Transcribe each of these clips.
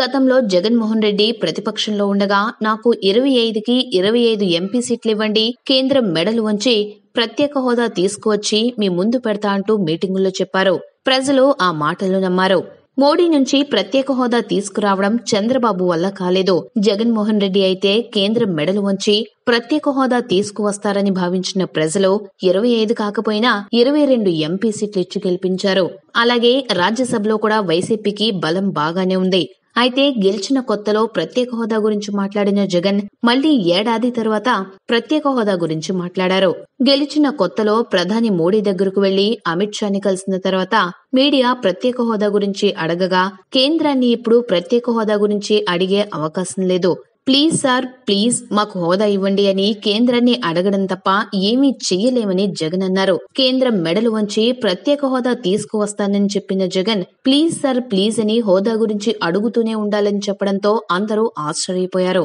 గతంలో జగన్మోహన్ రెడ్డి ప్రతిపక్షంలో ఉండగా నాకు ఇరవై ఐదుకి ఇరవై ఐదు ఎంపీ సీట్లు ఇవ్వండి కేంద్రం మెడలు వంచి ప్రత్యేక హోదా తీసుకువచ్చి మీ ముందు పెడతా అంటూ మీటింగుల్లో చెప్పారు ప్రజలు ఆ మాటలు నమ్మారు మోడీ నుంచి ప్రత్యేక హోదా తీసుకురావడం చంద్రబాబు వల్ల కాలేదు జగన్మోహన్ రెడ్డి అయితే కేంద్రం మెడలు వంచి ప్రత్యేక హోదా తీసుకువస్తారని భావించిన ప్రజలు ఇరవై ఐదు కాకపోయినా ఇరవై రెండు ఎంపీ సీట్లు ఇచ్చి గెలిపించారు అలాగే రాజ్యసభలో కూడా వైసీపీకి బలం బాగానే ఉంది అయితే గెలిచిన కొత్తలో ప్రత్యేక హోదా గురించి మాట్లాడిన జగన్ మళ్లీ ఏడాది తర్వాత ప్రత్యేక హోదా గురించి మాట్లాడారు గెలిచిన కొత్తలో ప్రధాని మోడీ దగ్గరకు వెళ్లి అమిత్ షాని కలిసిన తర్వాత మీడియా ప్రత్యేక హోదా గురించి అడగగా కేంద్రాన్ని ఇప్పుడు ప్రత్యేక హోదా గురించి అడిగే అవకాశం లేదు ప్లీజ్ సార్ ప్లీజ్ మాకు హోదా ఇవ్వండి అని కేంద్రాన్ని అడగడం తప్ప ఏమీ చెయ్యలేమని జగన్ అన్నారు కేంద్రం మెడలు వంచి ప్రత్యేక హోదా తీసుకువస్తానని చెప్పిన జగన్ ప్లీజ్ సార్ ప్లీజ్ అని హోదా గురించి అడుగుతూనే ఉండాలని చెప్పడంతో అందరూ ఆశ్చర్యపోయారు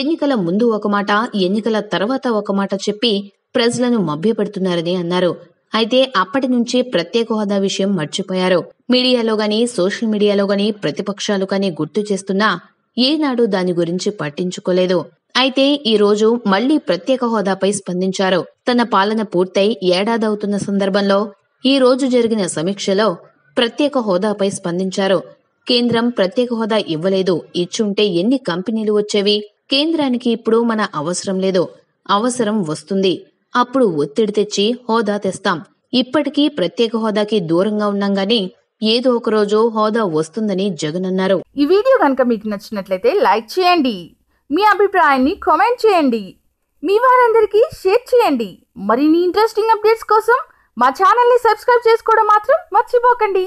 ఎన్నికల ముందు ఒక మాట ఎన్నికల తర్వాత ఒక మాట చెప్పి ప్రజలను మభ్యపెడుతున్నారని అన్నారు అయితే అప్పటి నుంచి ప్రత్యేక హోదా విషయం మర్చిపోయారు మీడియాలో గాని సోషల్ మీడియాలో గాని ప్రతిపక్షాలు గాని గుర్తు చేస్తున్నా ఏనాడు దాని గురించి పట్టించుకోలేదు అయితే ఈ రోజు మళ్లీ ప్రత్యేక హోదాపై స్పందించారు తన పాలన పూర్తయి ఏడాదవుతున్న సందర్భంలో ఈ రోజు జరిగిన సమీక్షలో ప్రత్యేక హోదాపై స్పందించారు కేంద్రం ప్రత్యేక హోదా ఇవ్వలేదు ఇచ్చుంటే ఎన్ని కంపెనీలు వచ్చేవి కేంద్రానికి ఇప్పుడు మన అవసరం లేదు అవసరం వస్తుంది అప్పుడు ఒత్తిడి తెచ్చి హోదా తెస్తాం ఇప్పటికీ ప్రత్యేక హోదాకి దూరంగా ఉన్నాం గాని ఏదో ఒక రోజు హోదా వస్తుందని జగన్ అన్నారు ఈ వీడియో కనుక మీకు నచ్చినట్లయితే లైక్ చేయండి మీ అభిప్రాయాన్ని కామెంట్ చేయండి మీ వారందరికీ షేర్ చేయండి మరిన్ని ఇంట్రెస్టింగ్ అప్డేట్స్ కోసం మా ఛానల్ని సబ్స్క్రైబ్ చేసుకోవడం మాత్రం మర్చిపోకండి